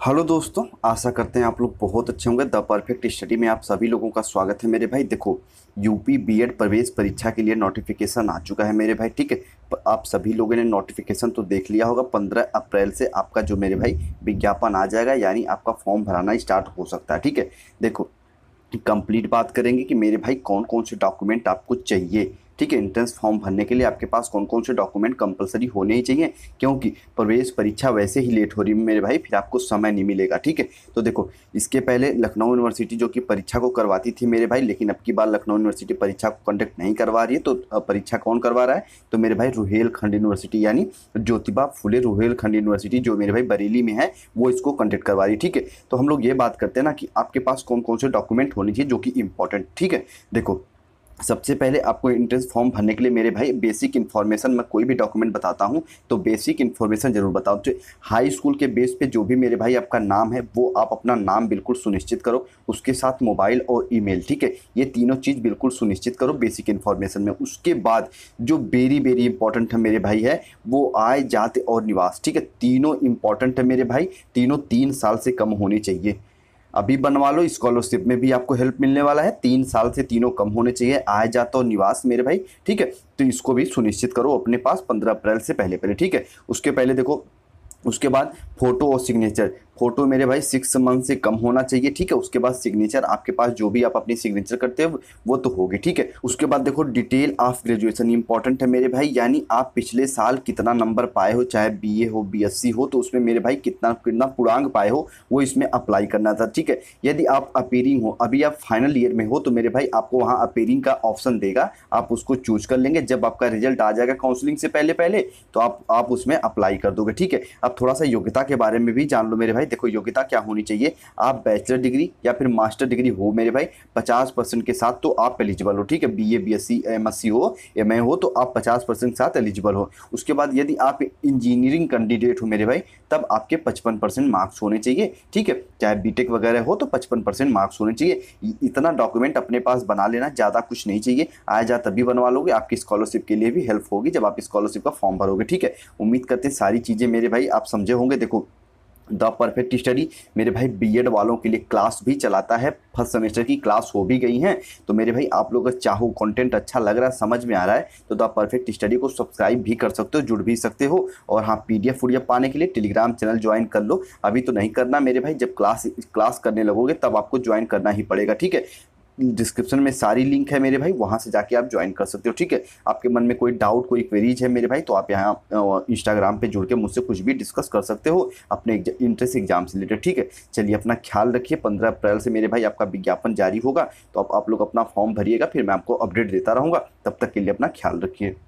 hello दोस्तों आशा करते हैं आप लोग बहुत अच्छे होंगे द परफेक्ट स्टडी में आप सभी लोगों का स्वागत है मेरे भाई देखो यूपी बीएड प्रवेश परीक्षा के लिए नोटिफिकेशन आ चुका है मेरे भाई ठीक है आप सभी लोगों ने नोटिफिकेशन तो देख लिया होगा पंद्रह अप्रैल से आपका जो मेरे भाई विज्ञापन आ जाएगा यानी आपका फॉर्म भराना स्टार्ट हो सकता है ठीक है देखो कंप्लीट बात करेंगे कि मेरे भाई कौन कौन से डॉक्यूमेंट आपको चाहिए ठीक है एंट्रेंस फॉर्म भरने के लिए आपके पास कौन कौन से डॉक्यूमेंट कंपलसरी होने ही चाहिए क्योंकि प्रवेश परीक्षा वैसे ही लेट हो रही है मेरे भाई फिर आपको समय नहीं मिलेगा ठीक है तो देखो इसके पहले लखनऊ यूनिवर्सिटी जो कि परीक्षा को करवाती थी मेरे भाई लेकिन अब की बार लखनऊ यूनिवर्सिटी परीक्षा को कंडक्ट नहीं करवा रही है तो परीक्षा कौन करवा रहा है तो मेरे भाई रुहेलखंड यूनिवर्सिटी यानी ज्योतिबा फुले रुहेलखंड यूनिवर्सिटी जो मेरे भाई बरेली में है वो इसको कंडक्ट करवा रही है ठीक है तो हम लोग ये बात करते हैं ना कि आपके पास कौन कौन से डॉक्यूमेंट होने चाहिए जो कि इंपॉर्टेंट ठीक है देखो सबसे पहले आपको इंट्रेंस फॉर्म भरने के लिए मेरे भाई बेसिक इन्फॉर्मेशन मैं कोई भी डॉक्यूमेंट बताता हूँ तो बेसिक इन्फॉर्मेशन जरूर बताओ तो हाई स्कूल के बेस पे जो भी मेरे भाई आपका नाम है वो आप अपना नाम बिल्कुल सुनिश्चित करो उसके साथ मोबाइल और ईमेल ठीक है ये तीनों चीज़ बिल्कुल सुनिश्चित करो बेसिक इन्फॉर्मेशन में उसके बाद जो वेरी वेरी इंपॉर्टेंट है मेरे भाई है वो आय जाति और निवास ठीक है तीनों इंपॉर्टेंट है मेरे भाई तीनों तीन साल से कम होने चाहिए अभी बनवा लो स्कॉलरशिप में भी आपको हेल्प मिलने वाला है तीन साल से तीनों कम होने चाहिए आए जाता तो निवास मेरे भाई ठीक है तो इसको भी सुनिश्चित करो अपने पास पंद्रह अप्रैल से पहले पहले ठीक है उसके पहले देखो उसके बाद फोटो और सिग्नेचर फोटो मेरे भाई सिक्स मंथ से कम होना चाहिए ठीक है उसके बाद सिग्नेचर आपके पास जो भी आप अपनी सिग्नेचर करते हो वो तो होगी ठीक है उसके बाद देखो डिटेल ऑफ ग्रेजुएशन इंपॉर्टेंट है मेरे भाई यानी आप पिछले साल कितना नंबर पाए हो चाहे बीए हो बीएससी हो तो उसमें मेरे भाई कितना कितना पूर्णांग पाए हो वो इसमें अप्लाई करना था ठीक है यदि आप अपेयरिंग हो अभी आप फाइनल ईयर में हो तो मेरे भाई आपको वहाँ अपेयरिंग का ऑप्शन देगा आप उसको चूज कर लेंगे जब आपका रिजल्ट आ जाएगा काउंसिलिंग से पहले पहले तो आप आप उसमें अप्लाई कर दोगे ठीक है अब थोड़ा सा योग्यता के बारे में भी जान लो मेरे भाई भाई देखो योग्यता क्या होनी चाहिए आप बैचलर डिग्री या फिर मास्टर डिग्री हो मेरे भाई पचास परसेंट के साथ तो आप एलिजिबल हो ठीक है B A B S C M S C हो एम ए हो तो आप पचास परसेंट के साथ एलिजिबल हो उसके बाद यदि आप इंजीनियरिंग कैंडिडेट हो मेरे भाई तब आपके पचपन परसेंट मार्क्स होने चाहिए ठीक है चाहे बी टेक वगैरह हो तो पचपन परसेंट मार्क्स होने चाहिए इतना डॉक्यूमेंट अपने पास बना लेना ज़्यादा कुछ नहीं चाहिए आया जाए तभी बनवा लोगे आपकी स्कॉलरशिप के लिए भी हेल्प होगी जब आप स्कॉलरशिप का फॉर्म भरोगे ठीक है उम्मीद करते हैं सारी चीज़ें मेरे भाई आप समझे होंगे देखो द परफेक्ट स्टडी मेरे भाई बीएड वालों के लिए क्लास भी चलाता है फर्स्ट सेमेस्टर की क्लास हो भी गई हैं तो मेरे भाई आप लोग चाहो कंटेंट अच्छा लग रहा है समझ में आ रहा है तो द परफेक्ट स्टडी को सब्सक्राइब भी कर सकते हो जुड़ भी सकते हो और हाँ पी डी पाने के लिए टेलीग्राम चैनल ज्वाइन कर लो अभी तो नहीं करना मेरे भाई जब क्लास क्लास करने लगोगे तब आपको ज्वाइन करना ही पड़ेगा ठीक है डिस्क्रिप्शन में सारी लिंक है मेरे भाई वहाँ से जाके आप ज्वाइन कर सकते हो ठीक है आपके मन में कोई डाउट कोई क्वेरीज है मेरे भाई तो आप यहाँ इंस्टाग्राम पे जुड़ के मुझसे कुछ भी डिस्कस कर सकते हो अपने इंट्रेंस एग्जाम से रिलेटेड ठीक है चलिए अपना ख्याल रखिए पंद्रह अप्रैल से मेरे भाई आपका विज्ञापन जारी होगा तो आप, आप लोग अपना फॉर्म भरिएगा फिर मैं आपको अपडेट देता रहूँगा तब तक के लिए अपना ख्याल रखिए